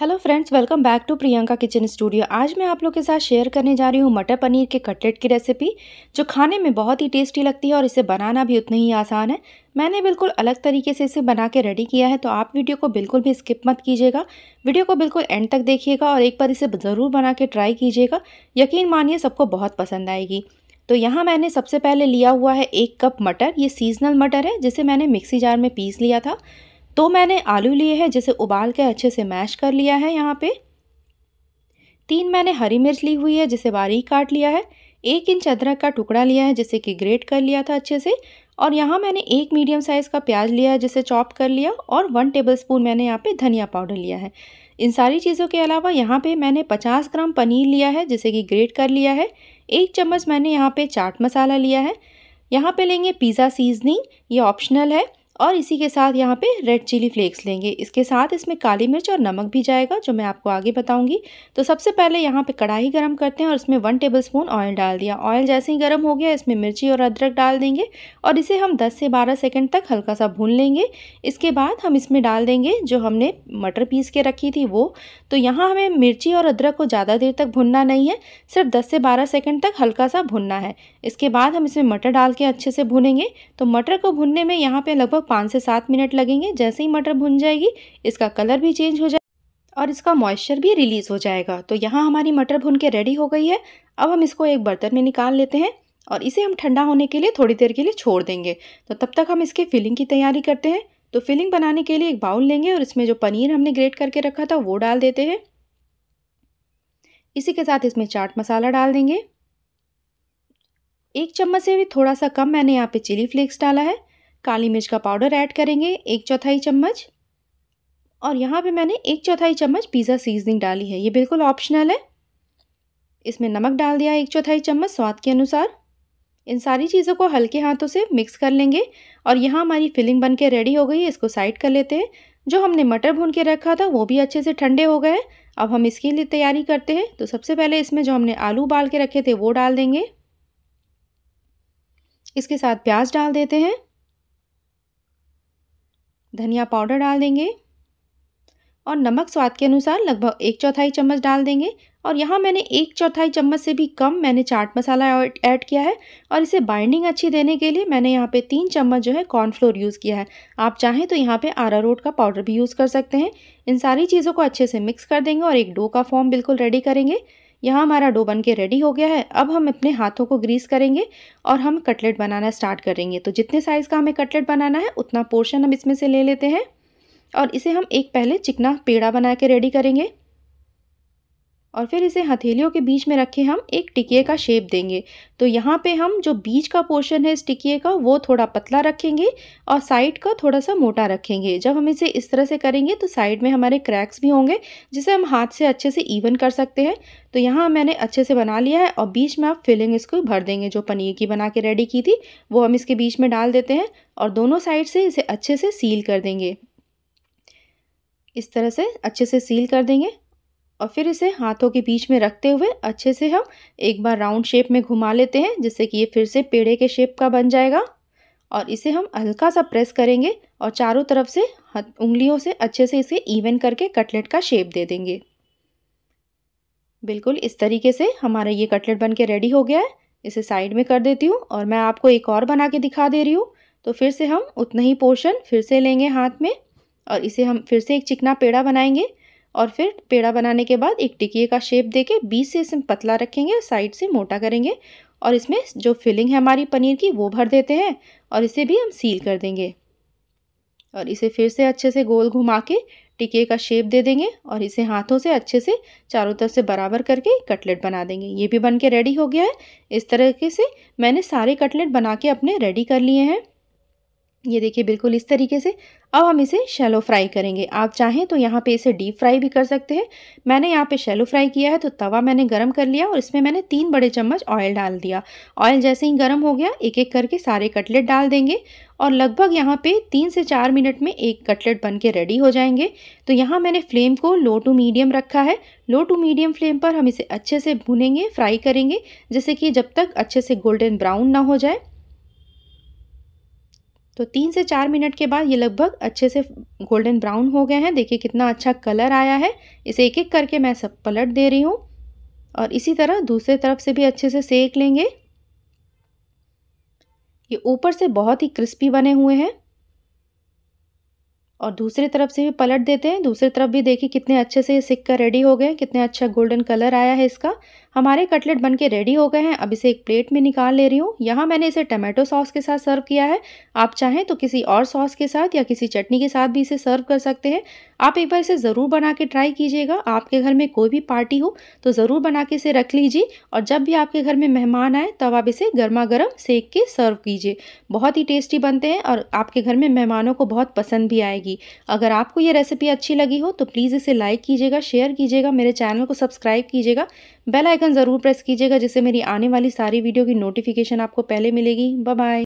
hello friends welcome back to Priyanka kitchen studio आज मैं आप लोग के साथ शेयर करने जा रही हूँ मटर पनीर के कटलेट की रेसिपी जो खाने में बहुत ही टेस्टी लगती है और इसे बनाना भी उतना ही आसान है मैंने बिल्कुल अलग तरीके से इसे बना के रेडी किया है तो आप वीडियो को बिल्कुल भी स्किप मत कीजिएगा वीडियो को बिल्कुल एंड तक देखिएगा और एक बार इसे ज़रूर बना के ट्राई कीजिएगा यकीन मानिए सबको बहुत पसंद आएगी तो यहाँ मैंने सबसे पहले लिया हुआ है एक कप मटर ये सीजनल मटर है जिसे मैंने मिक्सी जार में पीस लिया था तो मैंने आलू लिए हैं जिसे उबाल के अच्छे से मैश कर लिया है यहाँ पे तीन मैंने हरी मिर्च ली हुई है जिसे बारीक काट लिया है एक इंच अदरक का टुकड़ा लिया है जिसे कि ग्रेट कर लिया था अच्छे से और यहाँ मैंने एक मीडियम साइज़ का प्याज लिया है जिसे चॉप कर लिया और वन टेबल स्पून मैंने यहाँ पे धनिया पाउडर लिया है इन सारी चीज़ों के अलावा यहाँ पे मैंने 50 ग्राम पनीर लिया है जिसे कि ग्रेट कर लिया है एक चम्मच मैंने यहाँ पे चाट मसाला लिया है यहाँ पे लेंगे पिज़्ज़ा सीजनिंग ये ऑप्शनल है और इसी के साथ यहाँ पे रेड चिली फ्लेक्स लेंगे इसके साथ इसमें काली मिर्च और नमक भी जाएगा जो मैं आपको आगे बताऊँगी तो सबसे पहले यहाँ पे कढ़ाई गर्म करते हैं और इसमें वन टेबल स्पून ऑयल डाल दिया ऑयल जैसे ही गर्म हो गया इसमें मिर्ची और अदरक डाल देंगे और इसे हम दस से बारह सेकेंड तक हल्का सा भून लेंगे इसके बाद हम इसमें डाल देंगे जो हमने मटर पीस के रखी थी वो तो यहाँ हमें मिर्ची और अदरक को ज़्यादा देर तक भुनना नहीं है सिर्फ दस से बारह सेकेंड तक हल्का सा भुनना है इसके बाद हम इसमें मटर डाल के अच्छे से भुनेंगे तो मटर को भुनने में यहाँ पर लगभग पाँच से सात मिनट लगेंगे जैसे ही मटर भुन जाएगी इसका कलर भी चेंज हो जाए और इसका मॉइस्चर भी रिलीज़ हो जाएगा तो यहाँ हमारी मटर भुन के रेडी हो गई है अब हम इसको एक बर्तन में निकाल लेते हैं और इसे हम ठंडा होने के लिए थोड़ी देर के लिए छोड़ देंगे तो तब तक हम इसके फिलिंग की तैयारी करते हैं तो फिलिंग बनाने के लिए एक बाउल लेंगे और इसमें जो पनीर हमने ग्रेट करके रखा था वो डाल देते हैं इसी के साथ इसमें चाट मसाला डाल देंगे एक चम्मच से भी थोड़ा सा कम मैंने यहाँ पे चिली फ्लेक्स डाला है काली मिर्च का पाउडर ऐड करेंगे एक चौथाई चम्मच और यहाँ पे मैंने एक चौथाई चम्मच पिज़्ज़ा सीजनिंग डाली है ये बिल्कुल ऑप्शनल है इसमें नमक डाल दिया एक चौथाई चम्मच स्वाद के अनुसार इन सारी चीज़ों को हल्के हाथों से मिक्स कर लेंगे और यहाँ हमारी फिलिंग बन के रेडी हो गई है इसको साइड कर लेते हैं जो हमने मटर भून के रखा था वो भी अच्छे से ठंडे हो गए अब हम इसके लिए तैयारी करते हैं तो सबसे पहले इसमें जो हमने आलू उबाल के रखे थे वो डाल देंगे इसके साथ प्याज डाल देते हैं धनिया पाउडर डाल देंगे और नमक स्वाद के अनुसार लगभग एक चौथाई चम्मच डाल देंगे और यहाँ मैंने एक चौथाई चम्मच से भी कम मैंने चाट मसाला ऐड किया है और इसे बाइंडिंग अच्छी देने के लिए मैंने यहाँ पे तीन चम्मच जो है कॉर्नफ्लोर यूज़ किया है आप चाहें तो यहाँ पे आरा रोट का पाउडर भी यूज़ कर सकते हैं इन सारी चीज़ों को अच्छे से मिक्स कर देंगे और एक डो का फॉर्म बिल्कुल रेडी करेंगे यहाँ हमारा डो बन के रेडी हो गया है अब हम अपने हाथों को ग्रीस करेंगे और हम कटलेट बनाना स्टार्ट करेंगे तो जितने साइज़ का हमें कटलेट बनाना है उतना पोर्शन हम इसमें से ले लेते हैं और इसे हम एक पहले चिकना पेड़ा बना के रेडी करेंगे और फिर इसे हथेलियों के बीच में रखे हम एक टिकिए का शेप देंगे तो यहाँ पे हम जो बीच का पोर्शन है इस टिकिए का वो थोड़ा पतला रखेंगे और साइड का थोड़ा सा मोटा रखेंगे जब हम इसे इस तरह से करेंगे तो साइड में हमारे क्रैक्स भी होंगे जिसे हम हाथ से अच्छे से इवन कर सकते हैं तो यहाँ मैंने अच्छे से बना लिया है और बीच में आप फिलिंग इसको भर देंगे जो पनीर की बना के रेडी की थी वो हम इसके बीच में डाल देते हैं और दोनों साइड से इसे अच्छे से सील कर देंगे इस तरह से अच्छे से सील कर देंगे और फिर इसे हाथों के बीच में रखते हुए अच्छे से हम एक बार राउंड शेप में घुमा लेते हैं जिससे कि ये फिर से पेड़े के शेप का बन जाएगा और इसे हम हल्का सा प्रेस करेंगे और चारों तरफ से उंगलियों से अच्छे से इसे इवन करके कटलेट का शेप दे देंगे बिल्कुल इस तरीके से हमारा ये कटलेट बन के रेडी हो गया है इसे साइड में कर देती हूँ और मैं आपको एक और बना के दिखा दे रही हूँ तो फिर से हम उतना ही पोर्शन फिर से लेंगे हाथ में और इसे हम फिर से एक चिकना पेड़ा बनाएंगे और फिर पेड़ा बनाने के बाद एक टिकिए का शेप देके बीच से इसमें पतला रखेंगे साइड से मोटा करेंगे और इसमें जो फिलिंग है हमारी पनीर की वो भर देते हैं और इसे भी हम सील कर देंगे और इसे फिर से अच्छे से गोल घुमा के टिकिए का शेप दे देंगे और इसे हाथों से अच्छे से चारों तरफ से बराबर करके कटलेट बना देंगे ये भी बन के रेडी हो गया है इस तरीके से मैंने सारे कटलेट बना के अपने रेडी कर लिए हैं ये देखिए बिल्कुल इस तरीके से अब हम इसे शैलो फ्राई करेंगे आप चाहें तो यहाँ पे इसे डीप फ्राई भी कर सकते हैं मैंने यहाँ पे शैलो फ्राई किया है तो तवा मैंने गरम कर लिया और इसमें मैंने तीन बड़े चम्मच ऑयल डाल दिया ऑयल जैसे ही गरम हो गया एक एक करके सारे कटलेट डाल देंगे और लगभग यहाँ पर तीन से चार मिनट में एक कटलेट बन के रेडी हो जाएंगे तो यहाँ मैंने फ्लेम को लो टू मीडियम रखा है लो टू मीडियम फ्लेम पर हम इसे अच्छे से भुनेंगे फ्राई करेंगे जैसे कि जब तक अच्छे से गोल्डन ब्राउन ना हो जाए तो तीन से चार मिनट के बाद ये लगभग अच्छे से गोल्डन ब्राउन हो गए हैं देखिए कितना अच्छा कलर आया है इसे एक एक करके मैं सब पलट दे रही हूँ और इसी तरह दूसरे तरफ से भी अच्छे से सेक लेंगे ये ऊपर से बहुत ही क्रिस्पी बने हुए हैं और दूसरी तरफ से भी पलट देते हैं दूसरी तरफ भी देखिए कितने अच्छे से ये सिक्का रेडी हो गए कितने अच्छा गोल्डन कलर आया है इसका हमारे कटलेट बन के रेडी हो गए हैं अब इसे एक प्लेट में निकाल ले रही हूँ यहाँ मैंने इसे टमाटो सॉस के साथ सर्व किया है आप चाहें तो किसी और सॉस के साथ या किसी चटनी के साथ भी इसे सर्व कर सकते हैं आप एक बार इसे ज़रूर बना के ट्राई कीजिएगा आपके घर में कोई भी पार्टी हो तो ज़रूर बना के इसे रख लीजिए और जब भी आपके घर में मेहमान आए तब आप इसे गर्मा गर्म सेक के सर्व कीजिए बहुत ही टेस्टी बनते हैं और आपके घर में मेहमानों को बहुत पसंद भी आएगी जाएगी अगर आपको ये रेसिपी अच्छी लगी हो तो प्लीज़ इसे लाइक कीजिएगा शेयर कीजिएगा मेरे चैनल को सब्सक्राइब कीजिएगा बेल आइकन ज़रूर प्रेस कीजिएगा जिससे मेरी आने वाली सारी वीडियो की नोटिफिकेशन आपको पहले मिलेगी बाय